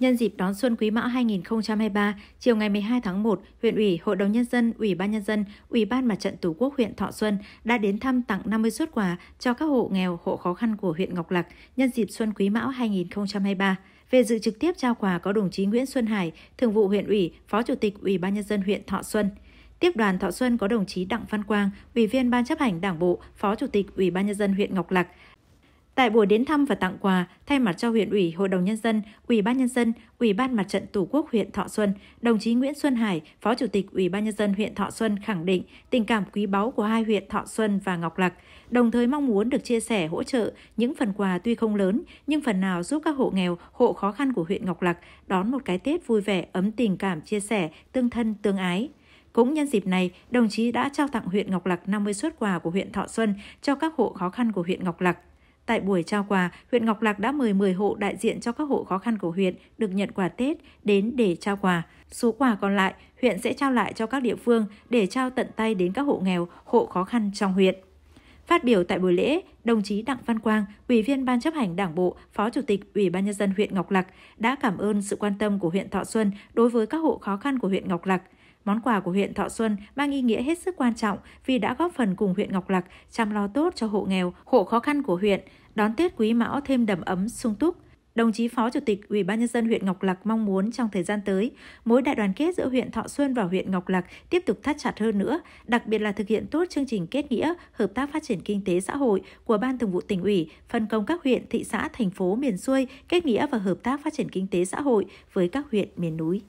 Nhân dịp đón xuân Quý Mão 2023, chiều ngày 12 tháng 1, huyện ủy, Hội đồng nhân dân, Ủy ban nhân dân, Ủy ban Mặt trận Tổ quốc huyện Thọ Xuân đã đến thăm tặng 50 suất quà cho các hộ nghèo, hộ khó khăn của huyện Ngọc Lặc nhân dịp xuân Quý Mão 2023. Về dự trực tiếp trao quà có đồng chí Nguyễn Xuân Hải, Thường vụ huyện ủy, Phó Chủ tịch Ủy ban nhân dân huyện Thọ Xuân. Tiếp đoàn Thọ Xuân có đồng chí Đặng Văn Quang, Ủy viên Ban chấp hành Đảng bộ, Phó Chủ tịch Ủy ban nhân dân huyện Ngọc Lặc, Tại buổi đến thăm và tặng quà, thay mặt cho huyện ủy, hội đồng nhân dân, ủy ban nhân dân, ủy ban mặt trận tổ quốc huyện Thọ Xuân, đồng chí Nguyễn Xuân Hải, phó chủ tịch ủy ban nhân dân huyện Thọ Xuân khẳng định tình cảm quý báu của hai huyện Thọ Xuân và Ngọc Lặc, đồng thời mong muốn được chia sẻ hỗ trợ những phần quà tuy không lớn nhưng phần nào giúp các hộ nghèo, hộ khó khăn của huyện Ngọc Lặc đón một cái Tết vui vẻ, ấm tình cảm chia sẻ, tương thân tương ái. Cũng nhân dịp này, đồng chí đã trao tặng huyện Ngọc Lặc 50 suất quà của huyện Thọ Xuân cho các hộ khó khăn của huyện Ngọc Lặc. Tại buổi trao quà, huyện Ngọc Lặc đã mời 10 hộ đại diện cho các hộ khó khăn của huyện được nhận quà Tết đến để trao quà. Số quà còn lại, huyện sẽ trao lại cho các địa phương để trao tận tay đến các hộ nghèo, hộ khó khăn trong huyện. Phát biểu tại buổi lễ, đồng chí Đặng Văn Quang, Ủy viên Ban chấp hành Đảng bộ, Phó Chủ tịch Ủy ban nhân dân huyện Ngọc Lặc đã cảm ơn sự quan tâm của huyện Thọ Xuân đối với các hộ khó khăn của huyện Ngọc Lặc. Món quà của huyện Thọ Xuân mang ý nghĩa hết sức quan trọng vì đã góp phần cùng huyện Ngọc Lặc chăm lo tốt cho hộ nghèo, hộ khó khăn của huyện, đón Tết Quý Mão thêm đầm ấm sung túc. Đồng chí Phó Chủ tịch Ủy ban nhân dân huyện Ngọc Lặc mong muốn trong thời gian tới, mối đại đoàn kết giữa huyện Thọ Xuân và huyện Ngọc Lặc tiếp tục thắt chặt hơn nữa, đặc biệt là thực hiện tốt chương trình kết nghĩa, hợp tác phát triển kinh tế xã hội của Ban Thường vụ tỉnh ủy, phân công các huyện, thị xã, thành phố miền xuôi kết nghĩa và hợp tác phát triển kinh tế xã hội với các huyện miền núi.